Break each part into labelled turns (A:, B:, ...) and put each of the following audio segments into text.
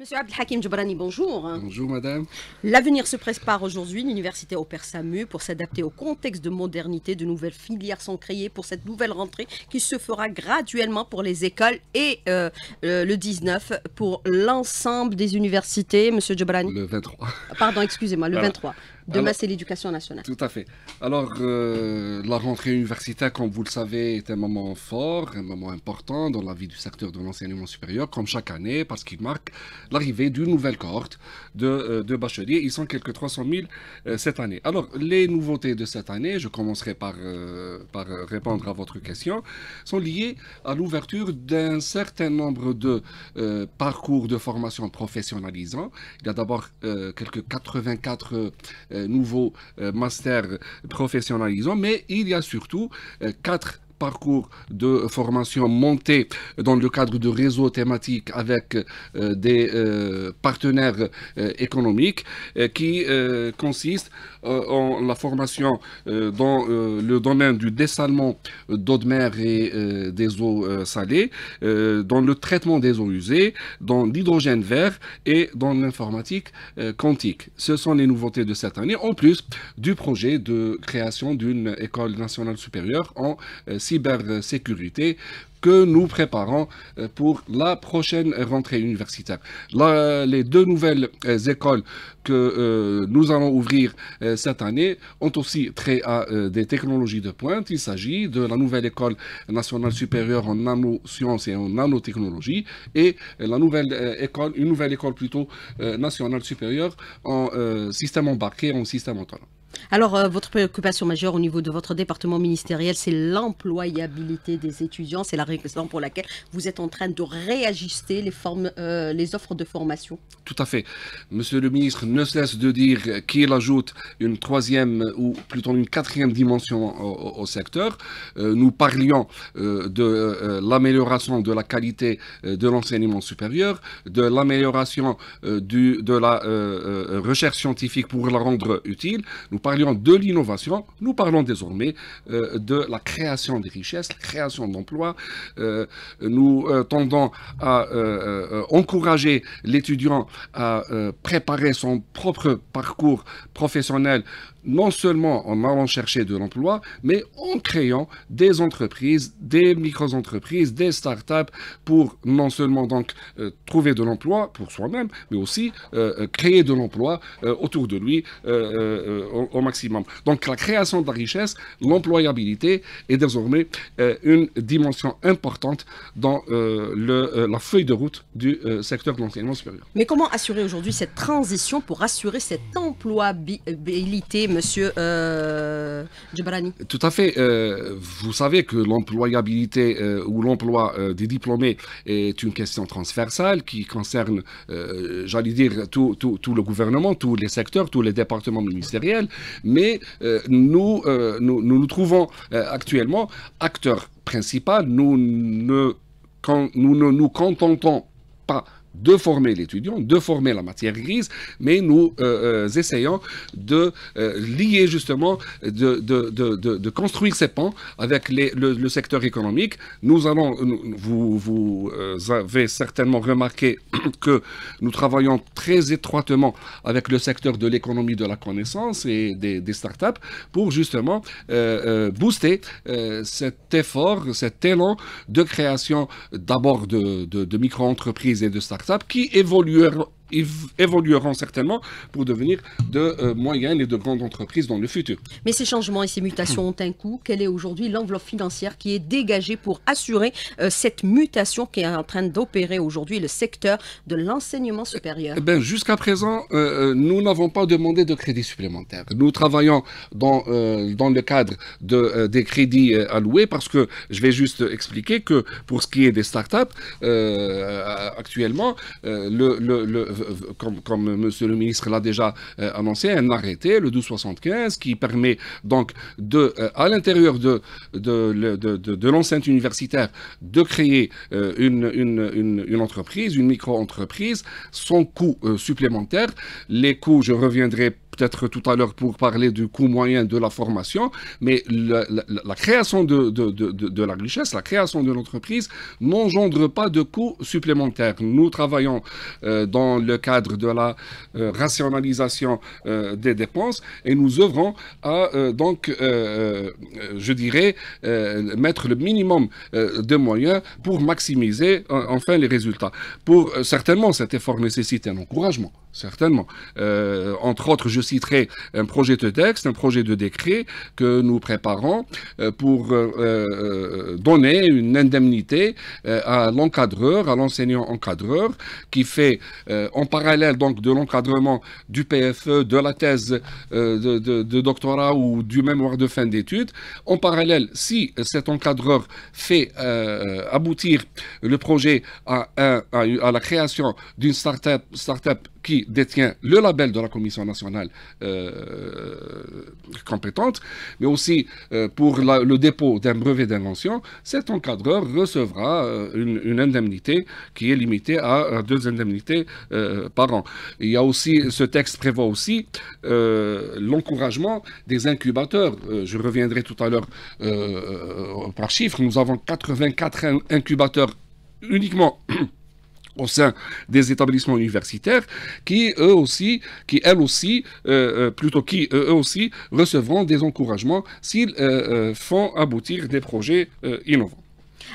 A: Monsieur Abdelhakim Jobrani, bonjour. Bonjour madame. L'avenir se prépare aujourd'hui. L'université opère SAMU pour s'adapter au contexte de modernité. De nouvelles filières sont créées pour cette nouvelle rentrée qui se fera graduellement pour les écoles et euh, euh, le 19 pour l'ensemble des universités. Monsieur Jobrani Le 23. Pardon, excusez-moi, le 23. Demain, c'est l'éducation
B: nationale. Tout à fait. Alors, euh, la rentrée universitaire, comme vous le savez, est un moment fort, un moment important dans la vie du secteur de l'enseignement supérieur, comme chaque année, parce qu'il marque l'arrivée d'une nouvelle cohorte de, euh, de, bacheliers. Ils sont quelques 300 000 euh, cette année. Alors, les nouveautés de cette année, je commencerai par, par répondre à votre question, sont liées à l'ouverture d'un certain nombre de parcours de formation professionnalisant. Il y a d'abord quelques 84 euh, nouveau euh, master professionnalisant, mais il y a surtout euh, quatre parcours de formation monté dans le cadre de réseaux thématiques avec euh, des euh, partenaires euh, économiques qui consiste en la formation dans le domaine du dessalement d'eau de mer et des eaux salées, dans le traitement des eaux usées, dans l'hydrogène vert et dans l'informatique quantique. Ce sont les nouveautés de cette année, en plus du projet de création d'une école nationale supérieure en cybersécurité que nous préparons euh, pour la prochaine rentrée universitaire. les deux nouvelles euh, écoles que euh, nous allons ouvrir cette année ont aussi trait à des technologies de pointe. Il s'agit de la nouvelle école nationale supérieure en nanosciences et en nanotechnologie et la nouvelle école, une nouvelle école plutôt nationale supérieure en système embarqué, en système autonome.
A: Alors, euh, votre préoccupation majeure au niveau de votre département ministériel, c'est l'employabilité des étudiants. C'est la raison pour laquelle vous êtes en train de réajuster les, formes, euh, les offres de formation.
B: Tout à fait. Monsieur le ministre ne cesse de dire qu'il ajoute une troisième ou plutôt une quatrième dimension au, secteur. Euh, nous parlions de l'amélioration de la qualité de l'enseignement supérieur, de l'amélioration de la recherche scientifique pour la rendre utile parlions de l'innovation, nous parlons désormais euh, de la création des richesses, création d'emplois. Euh, nous euh, tendons à encourager l'étudiant à préparer son propre parcours professionnel non seulement en allant chercher de l'emploi, mais en créant des entreprises, des micro-entreprises, des startups pour non seulement donc trouver de l'emploi pour soi-même, mais aussi créer de l'emploi autour de lui maximum. Donc la création de la richesse, l'employabilité est désormais euh, une dimension importante dans euh, euh, la feuille de route du secteur de l'enseignement supérieur.
A: Mais comment assurer aujourd'hui cette transition pour assurer cette employabilité, monsieur Djibrani
B: Tout à fait. vous savez que l'employabilité ou l'emploi des diplômés est une question transversale qui concerne, j'allais dire, tout le gouvernement, tous les secteurs, tous les départements ministériels, mais euh, euh, nous, nous, nous, trouvons euh, actuellement acteurs principaux. nous ne nous contentons pas de former l'étudiant, de former la matière grise, mais nous euh, euh, essayons de euh, lier justement, de, de, construire ces ponts avec le, secteur économique. Nous allons, vous, avez certainement remarqué que nous travaillons très étroitement avec le secteur de l'économie de la connaissance et des, startups pour justement booster cet effort, cet élan de création d'abord de, de micro-entreprises et de startups, qui évolueront, ils évolueront certainement pour devenir de euh, moyennes et de grandes entreprises dans le futur.
A: Mais ces changements et ces mutations ont un coût. Quelle est aujourd'hui l'enveloppe financière qui est dégagée pour assurer euh, cette mutation qui est en train d'opérer aujourd'hui le secteur de l'enseignement supérieur eh
B: ben, Jusqu'à présent, euh, nous n'avons pas demandé de crédit supplémentaire. Nous travaillons dans, dans le cadre des crédits alloués parce que je vais juste expliquer que pour ce qui est des startups, actuellement, le comme, comme Monsieur le ministre l'a déjà euh, annoncé, un arrêté, le 1275, qui permet donc, de, euh, à l'intérieur de, de, l'enceinte universitaire, de créer euh, une, une, entreprise, une micro-entreprise, sans coût supplémentaire. Les coûts, je reviendrai peut-être tout à l'heure pour parler du coût moyen de la formation, mais la, création de, la richesse, la création de l'entreprise n'engendre pas de coûts supplémentaires. Nous travaillons euh, dans le cadre de la euh, rationalisation euh, des dépenses et nous œuvrons à donc, je dirais, mettre le minimum de moyens pour maximiser enfin les résultats. Pour certainement, cet effort nécessite un encouragement. Certainement. Euh, entre autres, je citerai un projet de texte, un projet de décret que nous préparons euh, pour euh, donner une indemnité à l'encadreur, à l'enseignant encadreur, qui fait en parallèle donc de l'encadrement du PFE, de la thèse de, doctorat ou du mémoire de fin d'études. En parallèle, si cet encadreur fait aboutir le projet à, la création d'une start-up start up détient le label de la Commission nationale euh, compétente, mais aussi euh, pour le dépôt d'un brevet d'invention, cet encadreur recevra euh, une, indemnité qui est limitée à deux indemnités par an. Il y a aussi, ce texte prévoit aussi l'encouragement des incubateurs. je reviendrai tout à l'heure par chiffre. Nous avons 84 incubateurs uniquement au sein des établissements universitaires qui eux aussi, qui elles aussi, euh, euh, plutôt qui euh, eux aussi recevront des encouragements s'ils font aboutir des projets innovants.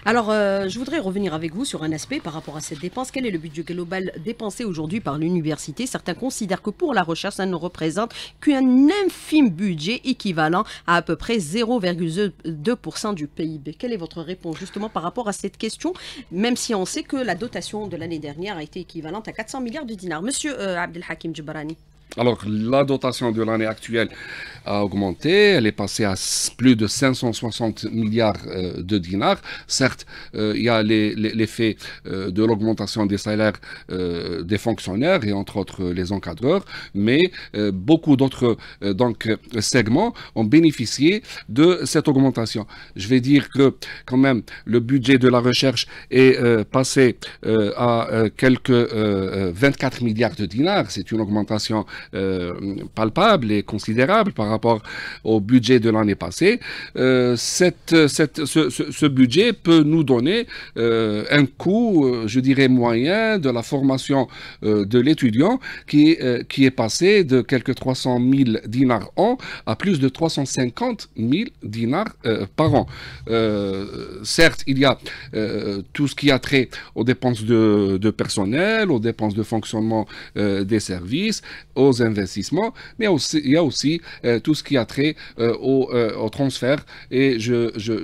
A: Alors, euh, je voudrais revenir avec vous sur un aspect par rapport à cette dépense. Quel est le budget global dépensé aujourd'hui par l'université Certains considèrent que pour la recherche, ça ne représente qu'un infime budget équivalent à à peu près 0,2% du PIB. Quelle est votre réponse justement par rapport à cette question, même si on sait que la dotation de l'année dernière a été équivalente à 400 milliards de dinars Monsieur euh, Abdelhakim Djibarani.
B: Alors, la dotation de l'année actuelle a augmenté, elle est passée à plus de 560 milliards euh, de dinars. Certes, euh, il y a l'effet euh, de l'augmentation des salaires des fonctionnaires et entre autres les encadreurs, mais beaucoup d'autres donc segments ont bénéficié de cette augmentation. Je vais dire que quand même le budget de la recherche est passé à quelques 24 milliards de dinars, c'est une augmentation euh, palpable et considérable par rapport au budget de l'année passée, euh, ce, budget peut nous donner euh, un coût, je dirais, moyen de la formation de l'étudiant qui, qui est passé de quelques 300 000 dinars an à plus de 350 000 dinars par an. certes, il y a tout ce qui a trait aux dépenses de, de personnel, aux dépenses de fonctionnement des services, aux, investissements, mais aussi, il y a aussi euh, tout ce qui a trait euh, aux euh, transferts et je, je,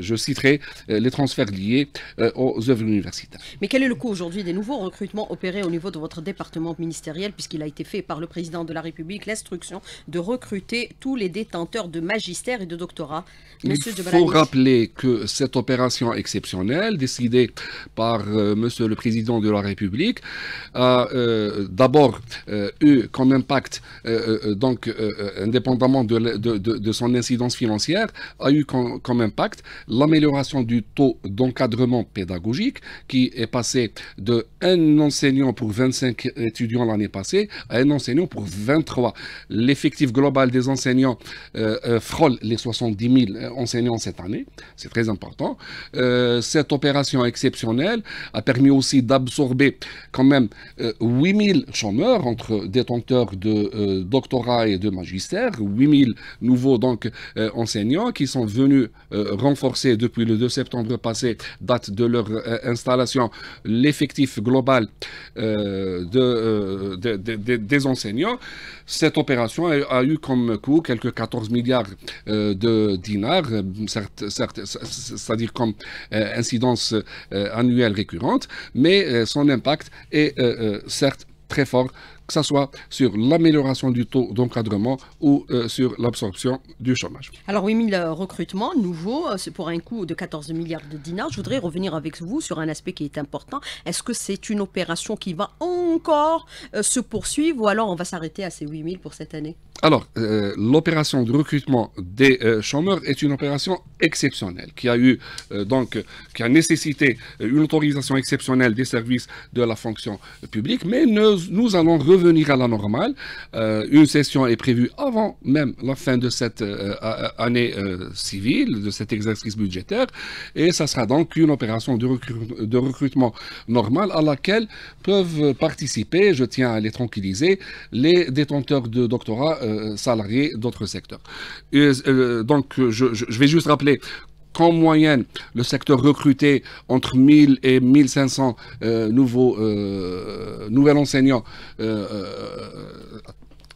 B: je, citerai les transferts liés aux œuvres universitaires.
A: Mais quel est le coût aujourd'hui des nouveaux recrutements opérés au niveau de votre département ministériel, puisqu'il a été fait par le président de la République l'instruction de recruter tous les détenteurs de magistère et de doctorat Il faut
B: rappeler que cette opération exceptionnelle, décidée par Monsieur le Président de la République, a d'abord eu comme impact, euh, euh, euh, donc indépendamment de, son incidence financière, a eu comme, impact l'amélioration du taux d'encadrement pédagogique qui est passé de un enseignant pour 25 étudiants l'année passée à un enseignant pour 23. L'effectif global des enseignants frôle les 70 000 enseignants cette année. C'est très important. cette opération exceptionnelle a permis aussi d'absorber quand même 8 000 chômeurs entre détenteurs de euh, doctorat et de magistère, 8000 nouveaux donc euh, enseignants qui sont venus euh, renforcer depuis le 2 septembre passé, date de leur installation, l'effectif global des enseignants. Cette opération a, a, eu comme coût quelques 14 milliards de dinars, c'est-à-dire comme incidence annuelle récurrente, mais son impact est certes très fort que ce soit sur l'amélioration du taux d'encadrement ou euh, sur l'absorption du chômage.
A: Alors 8000 euh, recrutements nouveaux, euh, c'est pour un coût de 14 milliards de dinars. Je voudrais revenir avec vous sur un aspect qui est important. Est-ce que c'est une opération qui va encore se poursuivre ou alors on va s'arrêter à ces 8000 pour cette année
B: alors, euh, l'opération de recrutement des euh, chômeurs est une opération exceptionnelle qui a eu euh, donc qui a nécessité une autorisation exceptionnelle des services de la fonction publique, mais nous, allons revenir à la normale. une session est prévue avant même la fin de cette année civile, de cet exercice budgétaire, et ça sera donc une opération de, de recrutement normal à laquelle peuvent participer, je tiens à les tranquilliser, les détenteurs de doctorat euh, salariés d'autres secteurs. Euh, donc, je, vais juste rappeler qu'en moyenne, le secteur recrutait entre 1000 et 1500 euh, nouveaux, enseignants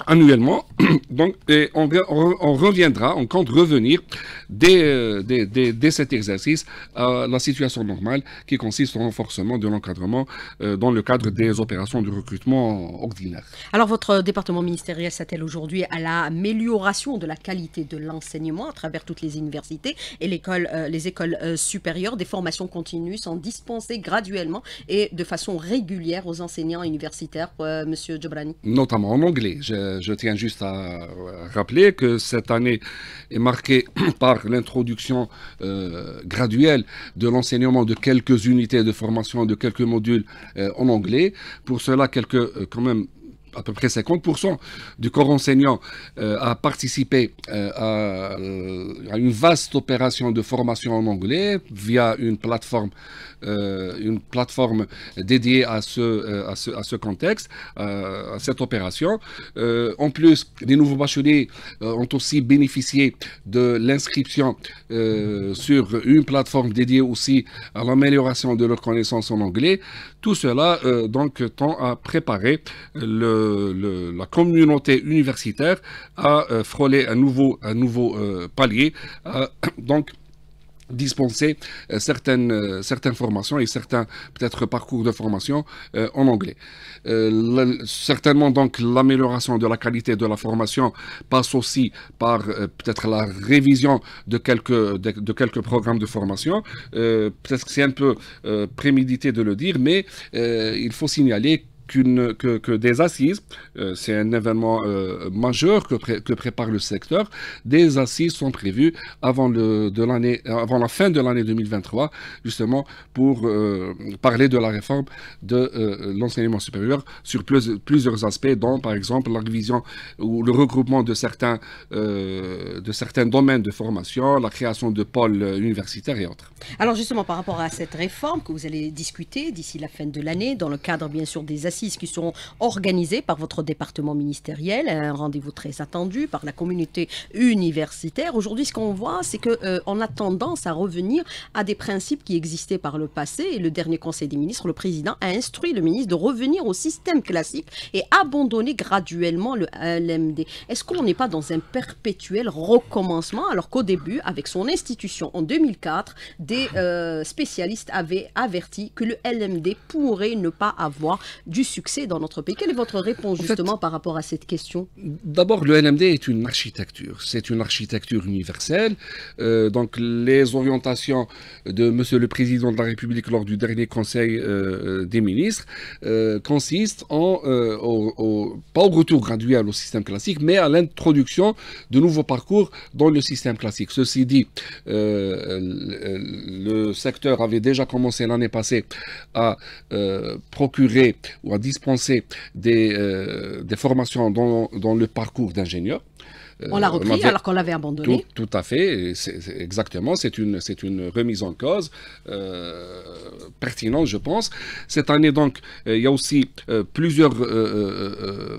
B: annuellement Donc, on, reviendra, on compte revenir euh, dès, cet exercice à la situation normale qui consiste au renforcement de l'encadrement euh, dans le cadre des opérations de recrutement ordinaire.
A: Alors, votre département ministériel s'attelle aujourd'hui à l'amélioration de la qualité de l'enseignement à travers toutes les universités et euh, les écoles supérieures. Des formations continues sont dispensées graduellement et de façon régulière aux enseignants universitaires, Monsieur Djobrani.
B: Notamment en anglais. je tiens juste à euh, rappeler que cette année est marquée par l'introduction euh, graduelle de l'enseignement de quelques unités de formation, de quelques modules euh, en anglais. Pour cela, quelques quand même à peu près 50% du corps enseignant euh, a participé euh, euh, à, une vaste opération de formation en anglais via une plateforme, une plateforme dédiée à ce, à ce, à ce contexte, à cette opération. en plus, les nouveaux bacheliers ont aussi bénéficié de l'inscription sur une plateforme dédiée aussi à l'amélioration de leurs connaissances en anglais. Tout cela euh, donc tend à préparer la communauté universitaire à euh, frôler un nouveau, un nouveau euh, palier. donc dispenser euh, certaines, euh, certaines formations et certains peut-être parcours de formation euh, en anglais. certainement donc l'amélioration de la qualité de la formation passe aussi par peut-être la révision de quelques, de, quelques programmes de formation. peut-être que c'est un peu prémédité de le dire, mais il faut signaler que, des assises, euh, c'est un événement euh, majeur que, prépare le secteur, des assises sont prévues avant, la fin de l'année 2023, justement pour euh, parler de la réforme de l'enseignement supérieur sur plusieurs aspects, dont par exemple la révision ou le regroupement de certains, de certains domaines de formation, la création de pôles universitaires et autres.
A: Alors justement, par rapport à cette réforme que vous allez discuter d'ici la fin de l'année, dans le cadre bien sûr des assises, qui seront organisées par votre département ministériel, un rendez-vous très attendu par la communauté universitaire. Aujourd'hui, ce qu'on voit, c'est qu'on euh, on a tendance à revenir à des principes qui existaient par le passé. Et le dernier Conseil des ministres, le président a instruit le ministre de revenir au système classique et abandonner graduellement le euh, LMD. Est-ce qu'on n'est pas dans un perpétuel recommencement alors qu'au début, avec son institution en 2004, des euh, spécialistes avaient averti que le LMD pourrait ne pas avoir du succès dans notre pays. Quelle est votre réponse justement par rapport à cette question
B: D'abord, le LMD est une architecture. C'est une architecture universelle. Euh, donc les orientations de M. le Président de la République lors du dernier Conseil euh, des ministres euh, consistent en, pas au retour graduel au système classique, mais à l'introduction de nouveaux parcours dans le système classique. Ceci dit, le secteur avait déjà commencé l'année passée à procurer dispenser des, euh, formations dans le parcours d'ingénieur on l'a euh, repris alors qu'on
A: l'avait abandonné.
B: Tout, tout, à fait, exactement. C'est une, c'est une remise en cause euh, pertinente, je pense. Cette année, donc, euh, il y a aussi plusieurs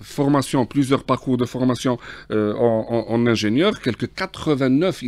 B: formations, plusieurs parcours de formation en, ingénieur. Quelques 89,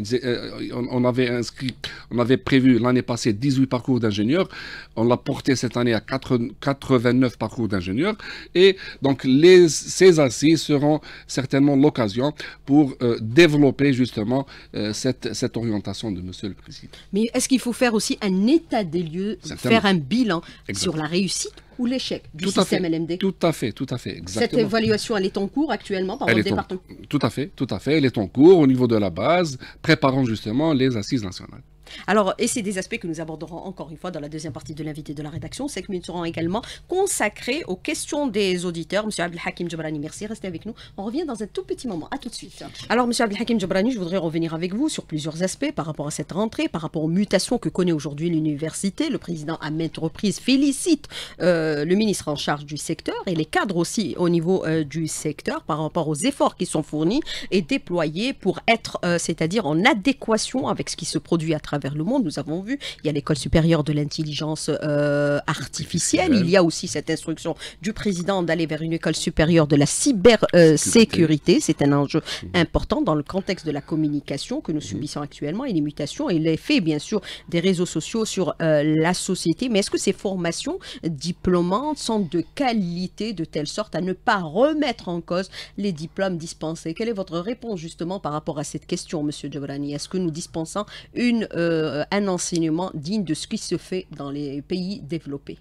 B: on, avait inscrit, on avait prévu l'année passée 18 parcours d'ingénieur. On l'a porté cette année à 4, 89 parcours d'ingénieur. Et donc, les, ces assises seront certainement l'occasion pour pour euh, développer justement euh, cette, orientation de Monsieur le Président.
A: Mais est-ce qu'il faut faire aussi un état des lieux, faire un bilan sur la réussite ou l'échec du système LMD
B: Tout à fait, tout à fait, exactement. Cette
A: évaluation, elle est en cours actuellement par le département
B: Tout à fait, tout à fait, elle est en cours au niveau de la base, préparant justement les assises nationales.
A: Alors, et c'est des aspects que nous aborderons encore une fois dans la deuxième partie de l'invité de la rédaction. c'est que nous seront également consacrées aux questions des auditeurs. Monsieur Abdelhakim Hakim Jobrani, merci, restez avec nous. On revient dans un tout petit moment. À tout de suite. Alors, monsieur Abdelhakim Hakim je voudrais revenir avec vous sur plusieurs aspects par rapport à cette rentrée, par rapport aux mutations que connaît aujourd'hui l'université. Le président, à maintes reprises, félicite euh, le ministre en charge du secteur et les cadres aussi au niveau euh, du secteur par rapport aux efforts qui sont fournis et déployés pour être, euh, c'est-à-dire en adéquation avec ce qui se produit à travers vers le monde. Nous avons vu, il y a l'école supérieure de l'intelligence euh, artificielle, il y a aussi cette instruction du président d'aller vers une école supérieure de la cybersécurité. C'est un enjeu mmh. important dans le contexte de la communication que nous mmh. subissons actuellement et les mutations et l'effet, bien sûr, des réseaux sociaux sur euh, la société. Mais est-ce que ces formations diplômantes sont de qualité de telle sorte à ne pas remettre en cause les diplômes dispensés Quelle est votre réponse justement par rapport à cette question, Monsieur Giovanni? Est-ce que nous dispensons une euh, euh, un enseignement digne de ce qui se fait dans les pays développés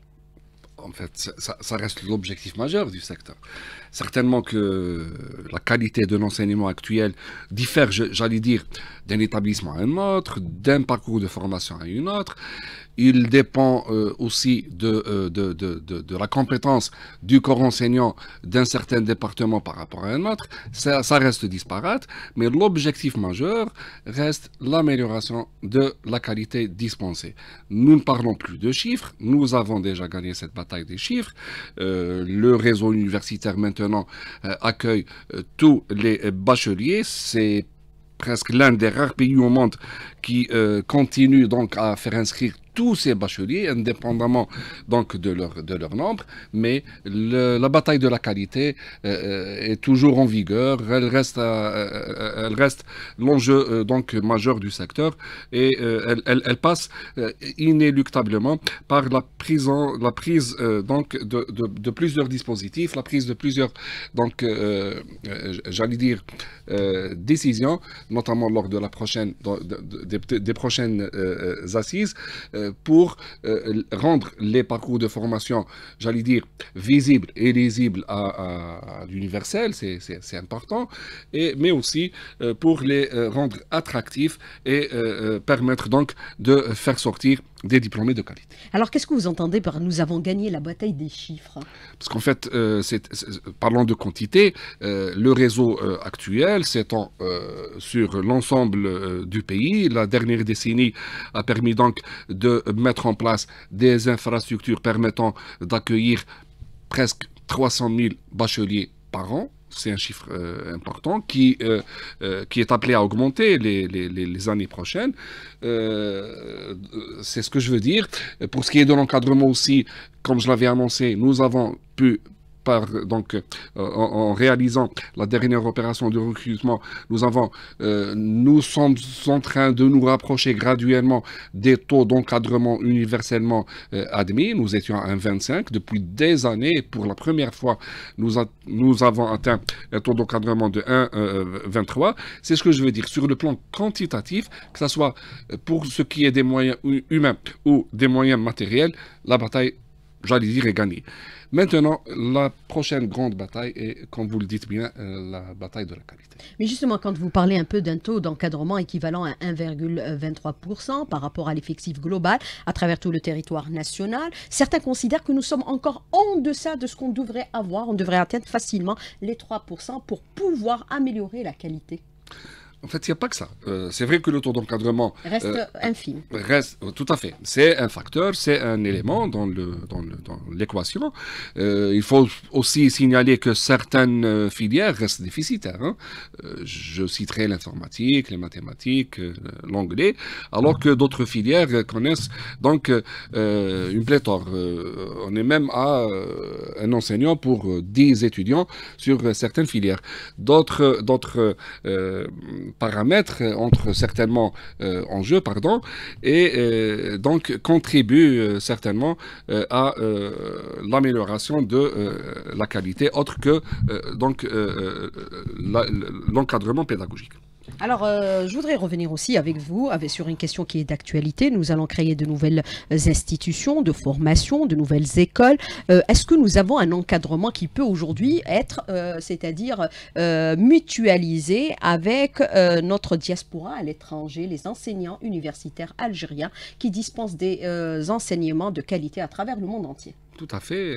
B: en fait, ça reste l'objectif majeur du secteur. Certainement que la qualité de l'enseignement actuel diffère, j'allais dire, d'un établissement à un autre, d'un parcours de formation à une autre. Il dépend euh, aussi euh, de, de, la compétence du corps enseignant d'un certain département par rapport à un autre. Ça, reste disparate, mais l'objectif majeur reste l'amélioration de la qualité dispensée. Nous ne parlons plus de chiffres, nous avons déjà gagné cette bataille des chiffres. Euh, le réseau universitaire maintenant euh, accueille euh, tous les bacheliers. C'est presque l'un des rares pays au monde qui euh, continue donc à faire inscrire tous ces bacheliers, indépendamment donc de leur, de leur nombre, mais la bataille de la qualité euh, euh, est toujours en vigueur, elle reste, euh, elle reste l'enjeu donc majeur du secteur et elle, elle, passe inéluctablement par la prise, la prise donc de, de, plusieurs dispositifs, la prise de plusieurs donc j'allais dire décisions, notamment lors de la prochaine des, prochaines assises euh, pour euh, rendre les parcours de formation, j'allais dire, visibles et lisibles à, l'universel, c'est important, et, mais aussi euh, pour les rendre attractifs et permettre donc de faire sortir des diplômés de qualité.
A: Alors qu'est-ce que vous entendez par nous avons gagné la bataille des chiffres
B: Parce qu'en fait, euh, parlons parlant de quantité, euh, le réseau euh, actuel s'étend sur l'ensemble du pays. La dernière décennie a permis donc de mettre en place des infrastructures permettant d'accueillir presque 300 000 bacheliers par an c'est un chiffre euh, important, qui, euh, euh, qui est appelé à augmenter les, les années prochaines. c'est ce que je veux dire. Pour ce qui est de l'encadrement aussi, comme je l'avais annoncé, nous avons pu donc, euh, en, réalisant la dernière opération de recrutement, nous avons, euh, nous sommes en train de nous rapprocher graduellement des taux d'encadrement universellement euh, admis. Nous étions à 1,25 depuis des années. Pour la première fois, nous, nous avons atteint un taux d'encadrement de 1,23. C'est ce que je veux dire sur le plan quantitatif, que ce soit pour ce qui est des moyens humains ou des moyens matériels, la bataille, j'allais dire, est gagnée. Maintenant, la prochaine grande bataille est, comme vous le dites bien, euh, la bataille de la qualité.
A: Mais justement, quand vous parlez un peu d'un taux d'encadrement équivalent à 1,23% par rapport à l'effectif global à travers tout le territoire national, certains considèrent que nous sommes encore en deçà de ce qu'on devrait avoir. On devrait atteindre facilement les 3% pour pouvoir améliorer la qualité.
B: En fait, il n'y a pas que ça. Euh, c'est vrai que le taux d'encadrement reste euh, infime. Reste, euh, tout à fait. C'est un facteur, c'est un élément dans l'équation. il faut aussi signaler que certaines filières restent déficitaires. Hein. je citerai l'informatique, les mathématiques, l'anglais, alors que d'autres filières connaissent donc une pléthore. on est même à un enseignant pour 10 étudiants sur certaines filières. D'autres d'autres paramètres entre certainement euh, en jeu, pardon, et euh, donc contribue euh, certainement à l'amélioration de la qualité, autre que donc l'encadrement pédagogique.
A: Alors, euh, je voudrais revenir aussi avec vous sur une question qui est d'actualité. Nous allons créer de nouvelles institutions de formation, de nouvelles écoles. Euh, est-ce que nous avons un encadrement qui peut aujourd'hui être, euh, c'est-à-dire mutualisé avec notre diaspora à l'étranger, les enseignants universitaires algériens qui dispensent des enseignements de qualité à travers le monde entier
B: tout à fait.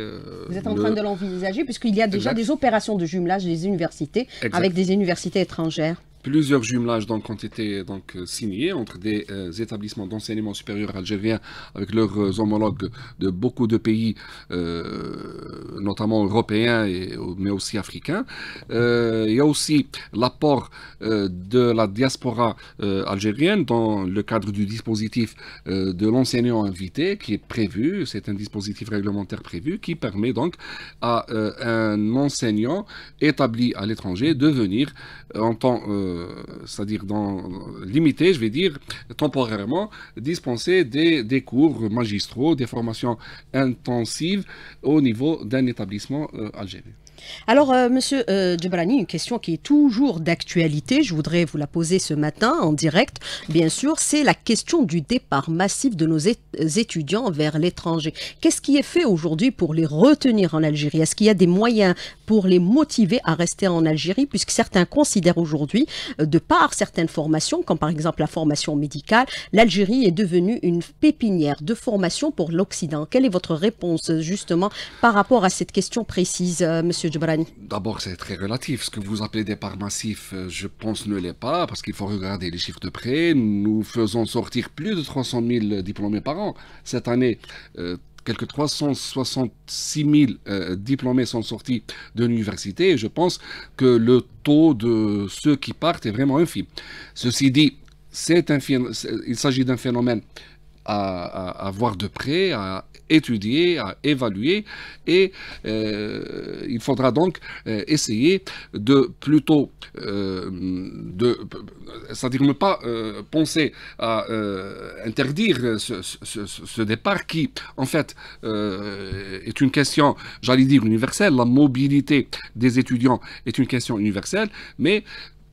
B: Vous êtes en train de
A: l'envisager puisqu'il y a déjà des opérations de jumelage des universités avec des universités étrangères
B: plusieurs jumelages donc, ont été donc, euh, signés entre des euh, établissements d'enseignement supérieur algérien avec leurs euh, homologues de beaucoup de pays, notamment européens, et, mais aussi africains. il y a aussi l'apport de la diaspora algérienne dans le cadre du dispositif de l'enseignant invité qui est prévu. C'est un dispositif réglementaire prévu qui permet donc à un enseignant établi à l'étranger de venir en tant que euh, c'est-à-dire dans limité, je vais dire temporairement, dispenser des, cours magistraux, des formations intensives au niveau d'un établissement euh, algérien.
A: Alors, euh, Monsieur une question qui est toujours d'actualité, je voudrais vous la poser ce matin en direct, bien sûr, c'est la question du départ massif de nos étudiants vers l'étranger. Qu'est-ce qui est fait aujourd'hui pour les retenir en Algérie Est-ce qu'il y a des moyens pour les motiver à rester en Algérie, puisque certains considèrent aujourd'hui, euh, de par certaines formations, comme par exemple la formation médicale, l'Algérie est devenue une pépinière de formation pour l'Occident. Quelle est votre réponse justement par rapport à cette question précise,
B: euh, Monsieur D'abord, c'est très relatif. Ce que vous appelez départ massif, euh, je pense ne l'est pas, parce qu'il faut regarder les chiffres de près. Nous faisons sortir plus de 300 000 diplômés par an. Cette année, quelques 366 000 euh, diplômés sont sortis de l'université et je pense que le taux de ceux qui partent est vraiment infime. Ceci dit, un, il s'agit d'un phénomène à, voir de près, à étudier, à évaluer. Et euh, il faudra donc euh, essayer de plutôt, euh, cest dire ne pas penser à interdire ce, ce, départ qui, en fait, est une question, j'allais dire, universelle. La mobilité des étudiants est une question universelle, mais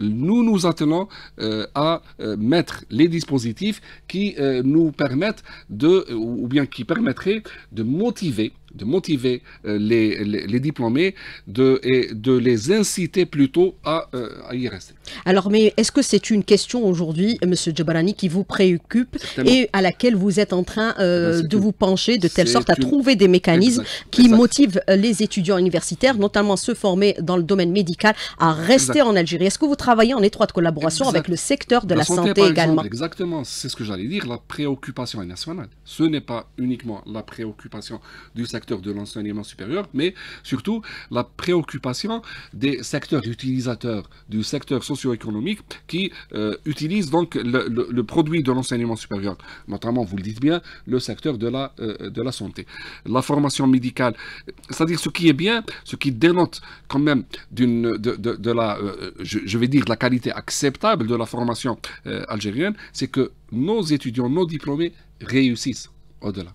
B: nous nous attenons euh, à euh, mettre les dispositifs qui euh, nous permettent de, ou bien qui permettraient de motiver de motiver euh, les, les, diplômés de, et de les inciter plutôt euh, à, y rester. Alors, mais est-ce que
A: c'est une question aujourd'hui, M. Djabarani, qui vous préoccupe et à laquelle vous êtes en train euh, eh ben, de vous pencher de telle sorte à trouver des mécanismes qui motivent les étudiants universitaires, notamment ceux formés dans le domaine médical, à rester en Algérie Est-ce que vous travaillez en étroite collaboration avec le secteur de la, santé, également
B: Exactement, c'est ce que j'allais dire, la préoccupation est nationale. Ce n'est pas uniquement la préoccupation du secteur de l'enseignement supérieur, mais surtout la préoccupation des secteurs utilisateurs, du secteur socio-économique qui euh, utilisent donc le, produit de l'enseignement supérieur, notamment, vous le dites bien, le secteur de la, euh, de la santé. La formation médicale, c'est-à-dire ce qui est bien, ce qui dénote quand même d'une, de, de, la, euh, je, vais dire, la qualité acceptable de la formation algérienne, c'est que nos étudiants, nos diplômés réussissent au-delà.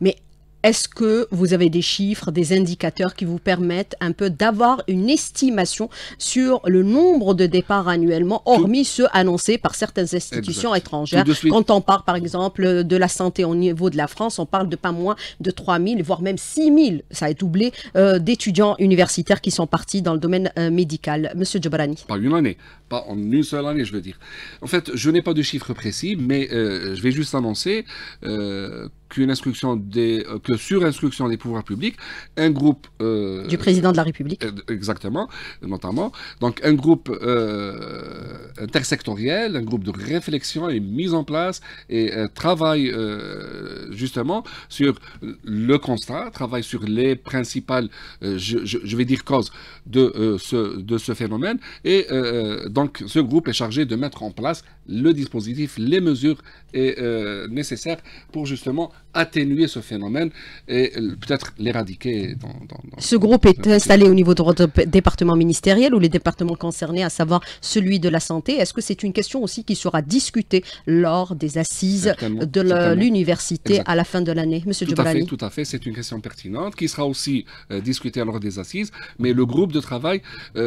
A: Mais est-ce que vous avez des chiffres, des indicateurs qui vous permettent un peu d'avoir une estimation sur le nombre de départs annuellement, hormis ceux annoncés par certaines institutions étrangères Quand on parle par exemple de la santé au niveau de la France, on parle de pas moins de 3 000, voire même 6 000, ça a doublé, euh, d'étudiants universitaires qui sont partis dans le domaine euh, médical. Monsieur Djobrani.
B: Pas une année, pas en une seule année, je veux dire. En fait, je n'ai pas de chiffres précis, mais euh, je vais juste annoncer instruction des, euh, que sur instruction des pouvoirs publics, un groupe... Euh, du président de la République. Euh, exactement, notamment. Donc un groupe intersectoriel, un groupe de réflexion est mis en place et travaille justement sur le constat, travaille sur les principales, je, vais dire, causes de ce phénomène. Et donc ce groupe est chargé de mettre en place le dispositif, les mesures est, euh, nécessaires pour justement atténuer ce phénomène et euh, peut-être l'éradiquer. Dans, ce groupe
A: est installé au niveau de votre département ministériel ou les départements concernés, à savoir celui de la santé. Est-ce que c'est une question aussi qui sera discutée lors des assises de l'université à la fin de l'année, Monsieur tout à fait, Tout
B: à fait, c'est une question pertinente qui sera aussi euh, discutée lors des assises, mais le groupe de travail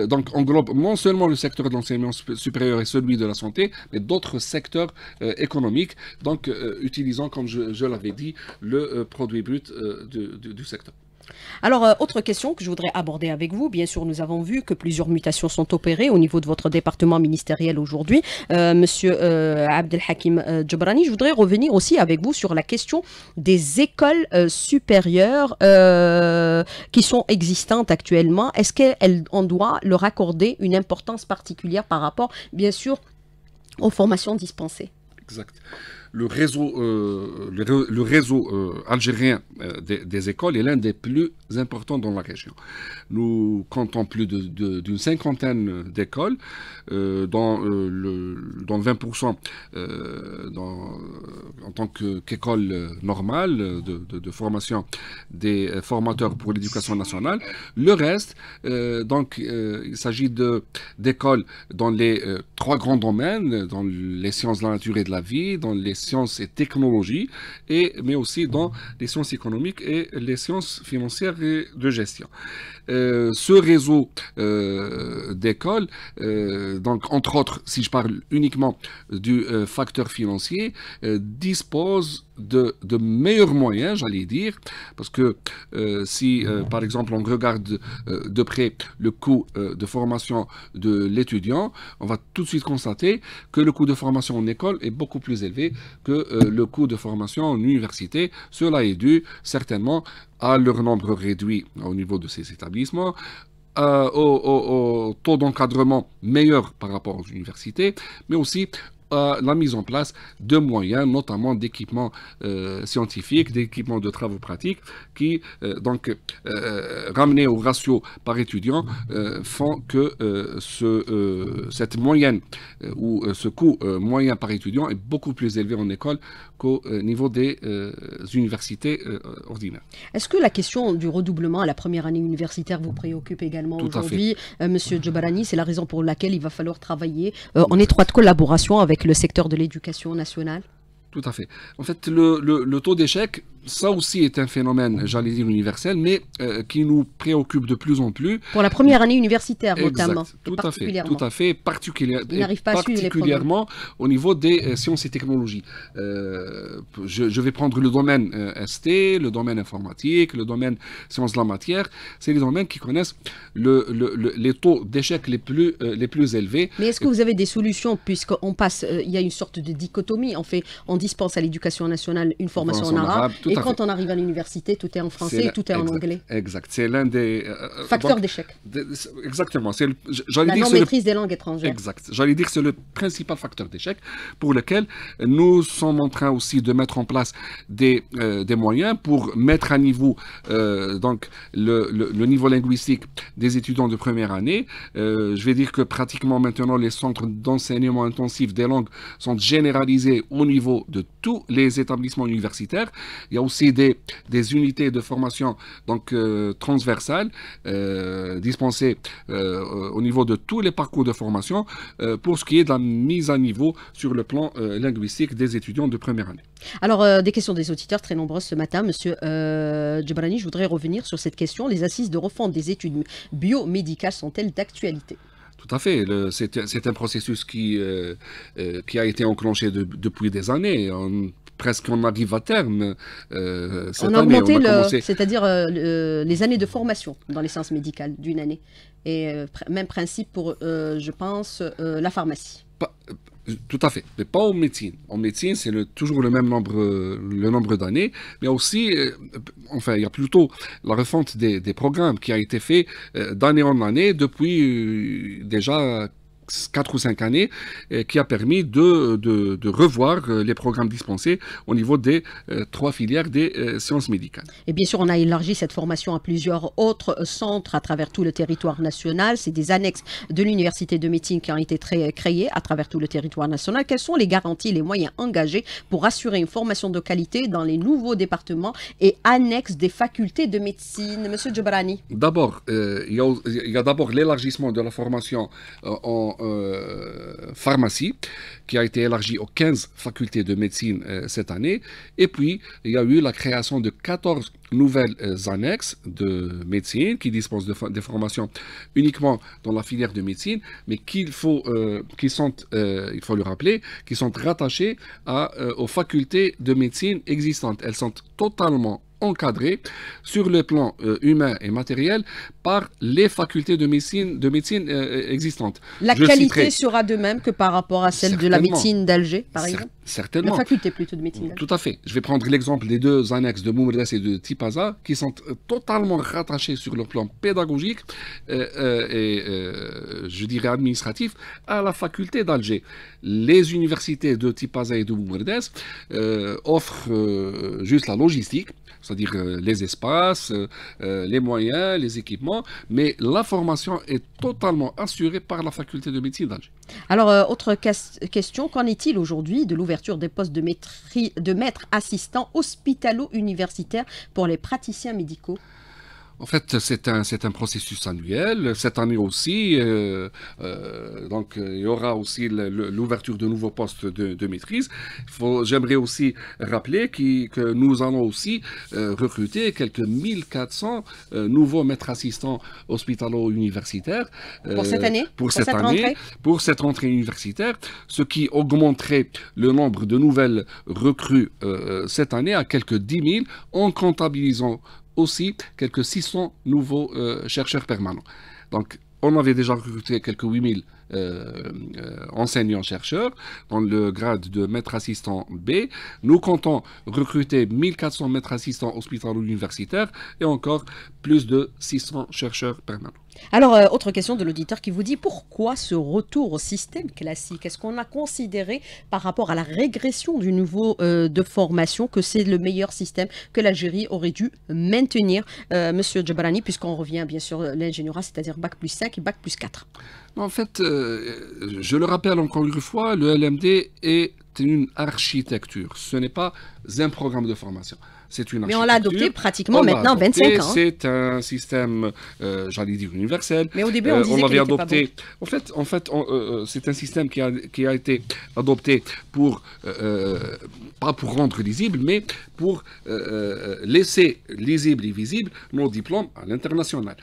B: donc englobe non seulement le secteur de l'enseignement supérieur et celui de la santé, mais d'autres secteurs euh, économiques, donc euh, utilisant, comme je, l'avais dit, le euh, produit brut du, secteur.
A: Alors, autre question que je voudrais aborder avec vous. Bien sûr, nous avons vu que plusieurs mutations sont opérées au niveau de votre département ministériel aujourd'hui. monsieur Abdelhakim Djobrani, je voudrais revenir aussi avec vous sur la question des écoles supérieures qui sont existantes actuellement. Est-ce qu'on doit leur accorder une importance particulière par rapport, bien sûr, aux formations dispensées.
B: Exact le réseau, euh, le, réseau euh, algérien euh, des, écoles est l'un des plus importants dans la région. Nous comptons plus d'une cinquantaine d'écoles, dans, le, 20% dans, en tant qu'école normale de, de, de, formation des formateurs pour l'éducation nationale. Le reste, donc, il s'agit d'écoles dans les trois grands domaines, dans les sciences de la nature et de la vie, dans les sciences et technologies, et, mais aussi dans les sciences économiques et les sciences financières et de gestion. Euh, ce réseau euh, d'écoles, euh, donc entre autres, si je parle uniquement du facteur financier, dispose de, meilleurs moyens, j'allais dire, parce que euh, si, euh, par exemple, on regarde euh, de près le coût de formation de l'étudiant, on va tout de suite constater que le coût de formation en école est beaucoup plus élevé que le coût de formation en université. Cela est dû certainement à leur nombre réduit au niveau de ces établissements, au, au, taux d'encadrement meilleur par rapport aux universités, mais aussi la mise en place de moyens, notamment d'équipements euh, scientifiques, d'équipements de travaux pratiques, qui, euh, donc, euh, ramenés au ratio par étudiant, font que ce, cette moyenne ou ce coût moyen par étudiant est beaucoup plus élevé en école qu'au niveau des universités ordinaires.
A: Est-ce que la question du redoublement à la première année universitaire vous préoccupe également aujourd'hui Monsieur Djobarani, c'est la raison pour laquelle il va falloir travailler en étroite collaboration avec le secteur de l'éducation nationale
B: Tout à fait. En fait, le taux d'échec ça aussi est un phénomène, j'allais dire universel, mais euh, qui nous préoccupe de plus en plus. Pour la première
A: année universitaire, notamment. Tout à fait, tout
B: à fait, particulièrement au niveau des euh, sciences et technologies. Euh, je, vais prendre le domaine ST, le domaine informatique, le domaine sciences de la matière. C'est les domaines qui connaissent le, les taux d'échec les plus, les plus élevés. Mais est-ce que vous
A: avez des solutions, puisqu'on passe, il y a une sorte de dichotomie, en fait, on dispense à l'éducation nationale une formation en arabe et quand on arrive à l'université, tout est en français et tout est en anglais.
B: Exact. C'est l'un des euh, euh, facteurs d'échec. Exactement. C'est la maîtrise des langues étrangères. Exact. J'allais dire c'est le principal facteur d'échec pour lequel nous sommes en train aussi de mettre en place des, euh, moyens pour mettre à niveau donc le, niveau linguistique des étudiants de première année. je vais dire que pratiquement maintenant les centres d'enseignement intensif des langues sont généralisés au niveau de tous les établissements universitaires. Il y a aussi des, unités de formation donc, euh, transversales euh, dispensées euh, au niveau de tous les parcours de formation pour ce qui est de la mise à niveau sur le plan linguistique des étudiants de première année.
A: Alors, des questions des auditeurs très nombreuses ce matin. Monsieur Djebrani, je voudrais revenir sur cette question. Les assises de refonte des études biomédicales sont-elles d'actualité
B: tout à fait. C'est un processus qui, qui a été enclenché depuis des années presque on arrive à terme euh, on a Augmenté
A: c'est-à-dire euh, euh, les années de formation dans les sciences médicales d'une année. Et même principe pour, je pense, la pharmacie.
B: tout à fait, mais pas en médecine. En médecine, c'est le, toujours le même nombre, le nombre d'années, mais aussi, enfin, il y a plutôt la refonte des, programmes qui a été fait d'année en année depuis déjà quatre ou cinq années, euh, qui a permis de, revoir euh, les programmes dispensés au niveau des euh, trois filières des sciences médicales.
A: Et bien sûr, on a élargi cette formation à plusieurs autres centres à travers tout le territoire national. C'est des annexes de l'université de médecine qui ont été très, créées à travers tout le territoire national. Quelles sont les garanties, les moyens engagés pour assurer une formation de qualité dans les nouveaux départements et annexes des facultés de médecine Monsieur Djobrani
B: D'abord, il y a, a d'abord l'élargissement de la formation en euh, pharmacie, qui a été élargie aux 15 facultés de médecine euh, cette année. Et puis, il y a eu la création de 14 nouvelles euh, annexes de médecine qui disposent de, des formations uniquement dans la filière de médecine, mais qu'il faut, qui sont, il faut le rappeler, qui sont rattachées aux facultés de médecine existantes. Elles sont totalement encadré sur le plan euh, humain et matériel par les facultés de médecine, de médecine euh, existantes. La qualité
A: sera de même que par rapport à celle de la médecine d'Alger, par exemple
B: Certainement. La faculté
A: plutôt de médecine. Tout
B: à fait. Je vais prendre l'exemple des deux annexes de Moumerdès et de Tipaza qui sont euh, totalement rattachées sur le plan pédagogique euh, euh, et je dirais administratif à la faculté d'Alger. Les universités de Tipaza et de Boumerdes offrent juste la logistique, c'est-à-dire les espaces, les moyens, les équipements, mais la formation est totalement assurée par la faculté de médecine d'Alger. Alors, euh, autre
A: question, qu'en est-il aujourd'hui de l'ouverture des postes de, de maître assistant hospitalo-universitaire pour les praticiens médicaux
B: en fait, c'est un, un, processus annuel. Cette année aussi, euh, euh, donc, euh, il y aura aussi l'ouverture de nouveaux postes de, maîtrise. J'aimerais aussi rappeler que nous allons aussi recruter quelques 1400 nouveaux maîtres assistants hospitalo-universitaires. pour cette année Pour, cette, année. Pour cette rentrée universitaire, ce qui augmenterait le nombre de nouvelles recrues cette année à quelques 10 000 en comptabilisant aussi quelques 600 nouveaux euh, chercheurs permanents. Donc, on avait déjà recruté quelques 8000 euh, euh, enseignants-chercheurs dans le grade de maître assistant B. Nous comptons recruter 1400 maîtres assistants hospitalo-universitaires et encore plus de 600 chercheurs permanents.
A: Alors, euh, autre question de l'auditeur qui vous dit pourquoi ce retour au système classique Est-ce qu'on a considéré par rapport à la régression du nouveau euh, de formation que c'est le meilleur système que l'Algérie aurait dû maintenir, euh, Monsieur Jabalani, puisqu'on revient bien sûr l'ingénierie, c'est-à-dire Bac plus 5 et Bac plus 4
B: En fait, je le rappelle encore une fois, le LMD est une architecture, ce n'est pas un programme de formation. Mais on l'a adopté pratiquement maintenant 25 ans. C'est un système, euh, j'allais dire universel. Mais au début, on euh, disait l'avait adopté. En fait, en fait euh, c'est un système qui a, été adopté pour, pas pour rendre lisible, mais pour laisser lisible et visible nos diplômes à l'international.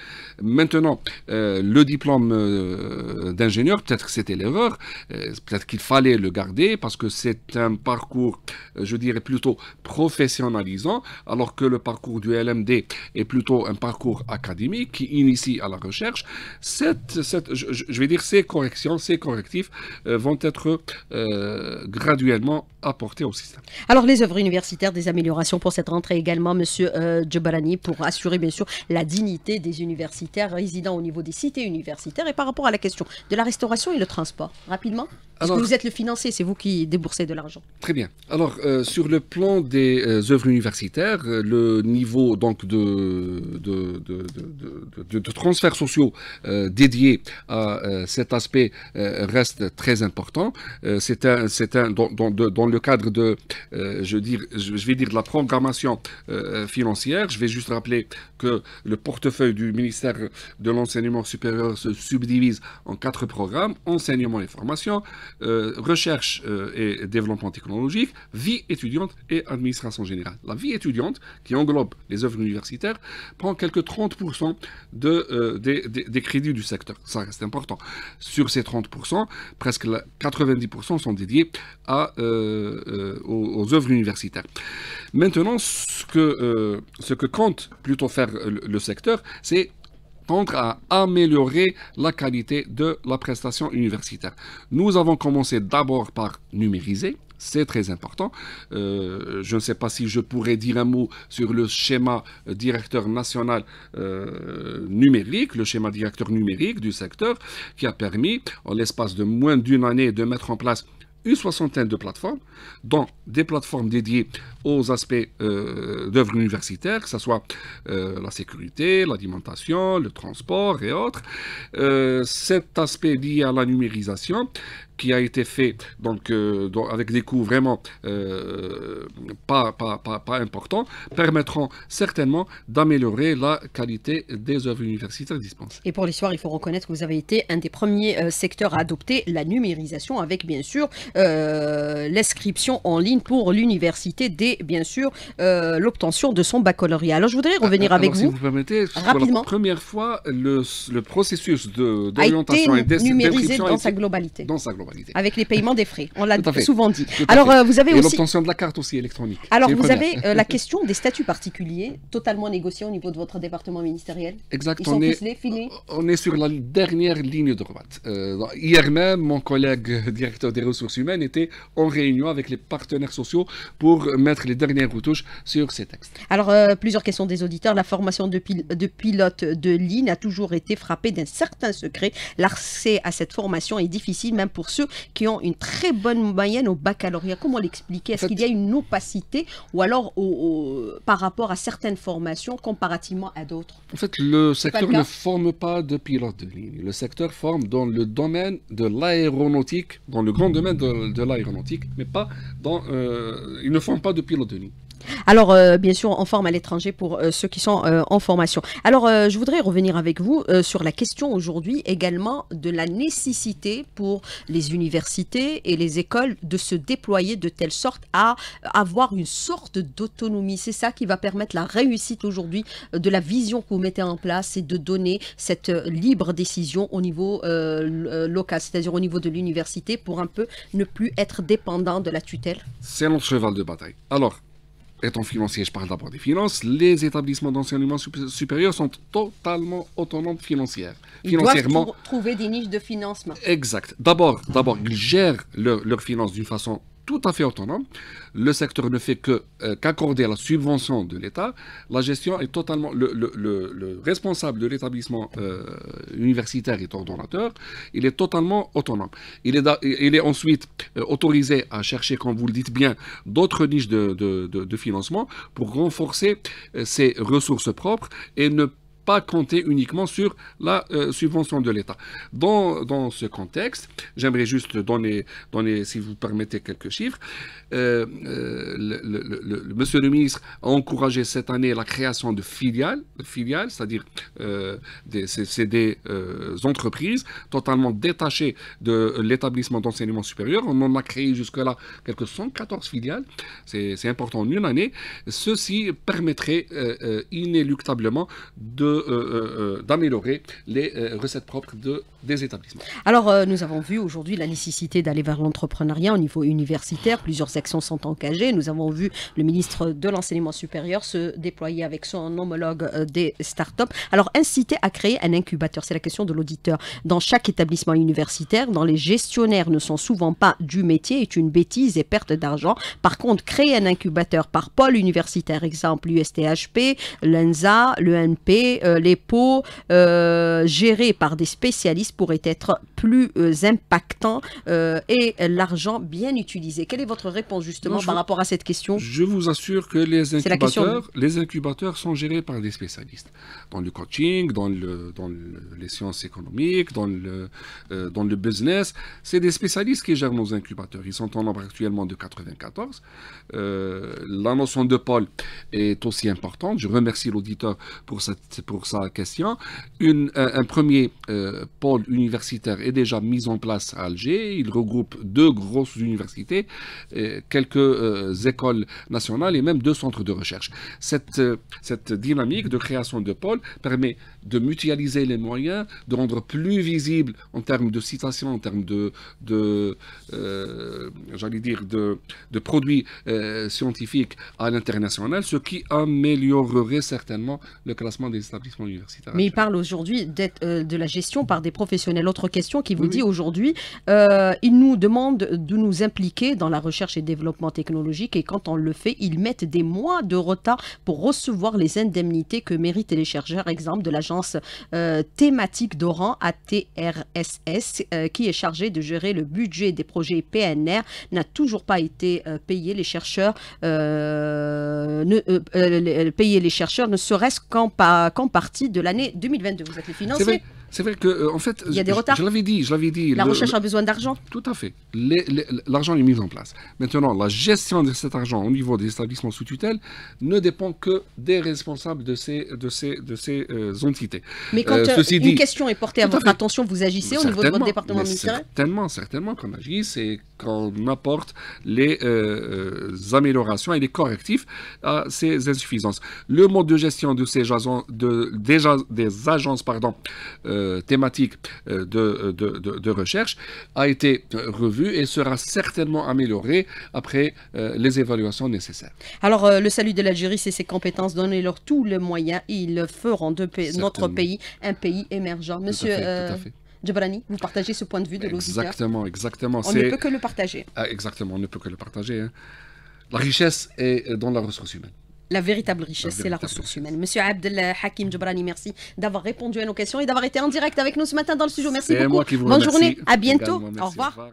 B: Maintenant, le diplôme d'ingénieur, peut-être que c'était l'erreur, peut-être qu'il fallait le garder parce que c'est un parcours, je dirais plutôt professionnalisant alors que le parcours du LMD est plutôt un parcours académique qui initie à la recherche. je, vais dire ces corrections, ces correctifs euh, vont être euh, graduellement apportés au système.
A: Alors les œuvres universitaires, des améliorations pour cette rentrée également, Monsieur euh, pour assurer bien sûr la dignité des universitaires résidant au niveau des cités universitaires et par rapport à la question de la restauration et le transport. Rapidement ah, Parce que vous êtes le financier, c'est vous qui déboursez de l'argent.
B: Très bien. Alors, euh, sur le plan des euh, œuvres universitaires, euh, le niveau donc, de, de, transferts sociaux dédiés à cet aspect reste très important. c'est un, un dans, le cadre de, je, dire, vais dire, de la programmation financière. Je vais juste rappeler que le portefeuille du ministère de l'Enseignement supérieur se subdivise en quatre programmes, enseignement et formation, euh, recherche euh, et développement technologique, vie étudiante et administration générale. La vie étudiante, qui englobe les œuvres universitaires, prend quelques 30% de, euh, des, crédits du secteur. Ça reste important. Sur ces 30%, presque 90% sont dédiés aux, œuvres universitaires. Maintenant, ce que, ce que compte plutôt faire le secteur, c'est à améliorer la qualité de la prestation universitaire. Nous avons commencé d'abord par numériser, c'est très important. Euh, je ne sais pas si je pourrais dire un mot sur le schéma directeur national euh, numérique, le schéma directeur numérique du secteur, qui a permis, en l'espace de moins d'une année, de mettre en place une soixantaine de plateformes, dont des plateformes dédiées aux aspects euh, d'œuvre universitaire, universitaires, que ce soit euh, la sécurité, l'alimentation, le transport et autres. Euh, cet aspect lié à la numérisation qui a été fait donc, euh, avec des coûts vraiment euh, pas, importants permettront certainement d'améliorer la qualité des œuvres universitaires dispensées.
A: Et pour l'histoire, il faut reconnaître que vous avez été un des premiers euh, secteurs à adopter la numérisation avec bien sûr l'inscription en ligne pour l'université dès bien sûr l'obtention de son baccalauréat. Alors je voudrais ah, revenir avec vous. rapidement. la
B: première fois, le, processus d'orientation et d'inscription dans Dans sa
A: globalité. Avec les paiements des frais, on l'a souvent dit. Alors, euh, vous avez Et aussi... l'obtention
B: de la carte aussi électronique. Alors, vous avez euh, la question
A: des statuts particuliers, totalement négociés au niveau de votre département ministériel. exactement on, est,
B: on est sur la dernière ligne droite. Euh, hier même, mon collègue directeur des ressources humaines était en réunion avec les partenaires sociaux pour mettre les dernières retouches sur ces textes.
A: Alors, plusieurs questions des auditeurs. La formation de, pilotes de pilote de ligne a toujours été frappée d'un certain secret. L'accès à cette formation est difficile même pour ceux ceux qui ont une très bonne moyenne au baccalauréat Comment l'expliquer Est-ce qu'il y a une opacité ou alors par rapport à certaines formations comparativement à d'autres
B: En fait, le secteur ne forme pas de pilotes de ligne. Le secteur forme dans le domaine de l'aéronautique, dans le grand domaine de, l'aéronautique, mais pas dans... Euh, ils ne forme pas de pilotes de ligne. Alors,
A: euh, bien sûr, en forme à l'étranger pour euh, ceux qui sont euh, en formation. Alors, je voudrais revenir avec vous sur la question aujourd'hui également de la nécessité pour les universités et les écoles de se déployer de telle sorte à avoir une sorte d'autonomie. C'est ça qui va permettre la réussite aujourd'hui de la vision que vous mettez en place et de donner cette libre décision au niveau local, c'est-à-dire au niveau de l'université pour un peu ne plus être dépendant de la tutelle.
B: C'est notre cheval de bataille. Alors, étant financier, je parle d'abord des Finances, les établissements d'enseignement supérieur sont totalement autonomes financières, financièrement.
A: Ils trouver des niches de financement.
B: Exact. D'abord, d'abord, ils gèrent leurs leur finances d'une façon tout à fait autonome. Le secteur ne fait que euh, qu'accorder la subvention de l'État. La gestion est totalement le, responsable de l'établissement euh, universitaire est ordonnateur. Il est totalement autonome. Il est, il est ensuite euh, autorisé à chercher, comme vous le dites bien, d'autres niches de, de, financement pour renforcer ses ressources propres et ne pas compter uniquement sur la euh, subvention de l'État. Dans, dans, ce contexte, j'aimerais juste donner, donner, si vous permettez, quelques chiffres. Euh, euh, le, monsieur le ministre a encouragé cette année la création de filiales, filiales c'est-à-dire c'est des entreprises totalement détachées de l'établissement d'enseignement supérieur. On en a créé jusque-là quelques 114 filiales. C'est important en une année. Ceci permettrait inéluctablement de euh, euh, euh, d'améliorer les recettes propres des établissements.
A: Alors, nous avons vu aujourd'hui la nécessité d'aller vers l'entrepreneuriat au niveau universitaire. Plusieurs actions sont engagées. Nous avons vu le ministre de l'Enseignement supérieur se déployer avec son homologue des start-up. Alors, inciter à créer un incubateur, c'est la question de l'auditeur. Dans chaque établissement universitaire, dans les gestionnaires ne sont souvent pas du métier, est une bêtise et perte d'argent. Par contre, créer un incubateur par pôle universitaire, exemple l'USTHP, l'ENSA, l'ENP, euh, les pots euh, gérés par des spécialistes pourraient être plus euh, impactants et l'argent bien utilisé. Quelle est votre réponse justement par rapport
B: à cette question Je vous assure que les incubateurs, les incubateurs sont gérés par des spécialistes dans le coaching, dans, le, dans les sciences économiques, dans le, dans le business. C'est des spécialistes qui gèrent nos incubateurs. Ils sont en nombre actuellement de 94. la notion de pôle est aussi importante. Je remercie l'auditeur pour cette pour sa question. Euh, un premier euh, pôle universitaire est déjà mis en place à Alger. Il regroupe deux grosses universités, euh, quelques écoles nationales et même deux centres de recherche. Cette, dynamique de création de pôles permet de mutualiser les moyens, de rendre plus visible en termes de citations, en termes de, j'allais dire, de, produits scientifiques à l'international, ce qui améliorerait certainement le classement des mais
A: il parle aujourd'hui euh, de la gestion par des professionnels. Autre question qui vous dit aujourd'hui, euh, il nous demande de nous impliquer dans la recherche et développement technologique et quand on le fait, ils mettent des mois de retard pour recevoir les indemnités que méritent les chercheurs. Exemple de l'agence euh, thématique d'Oran, ATRSS, qui est chargée de gérer le budget des projets PNR, n'a toujours pas été payé. Les chercheurs, ne, payer les chercheurs ne serait-ce qu'en partie de l'année 2022. Vous êtes les financiers.
B: C'est vrai que, euh, en fait, il y a des retards. Je, l'avais dit, je l'avais dit. La recherche a besoin d'argent. Tout à fait. L'argent est mis en place. Maintenant, la gestion de cet argent au niveau des établissements sous tutelle ne dépend que des responsables de ces, de ces, de ces euh, entités. Mais quand euh, une
A: question est portée à votre attention, vous agissez au niveau de votre département ministériel
B: Certainement, certainement qu'on agisse et qu'on apporte les améliorations et les correctifs à ces insuffisances. Le mode de gestion de ces de, des, des agences, pardon, euh, thématique euh, euh, de, recherche a été revue et sera certainement améliorée après les évaluations nécessaires.
A: Alors, le salut de l'Algérie, c'est ses compétences. Donnez-leur tous les moyens ils feront de notre pays un pays émergent. Monsieur. Tout vous partagez ce point de vue de l'auditeur Exactement,
B: exactement. On ne peut que le partager. Ah, exactement, on ne peut que le partager. Hein. La richesse est dans la ressource humaine
A: la véritable richesse, c'est la ressource humaine. Monsieur Abdel Hakim Jabrani, merci d'avoir répondu à nos questions et d'avoir été en direct avec nous ce matin dans le studio. Merci beaucoup. Bonne journée, à bientôt. Au revoir.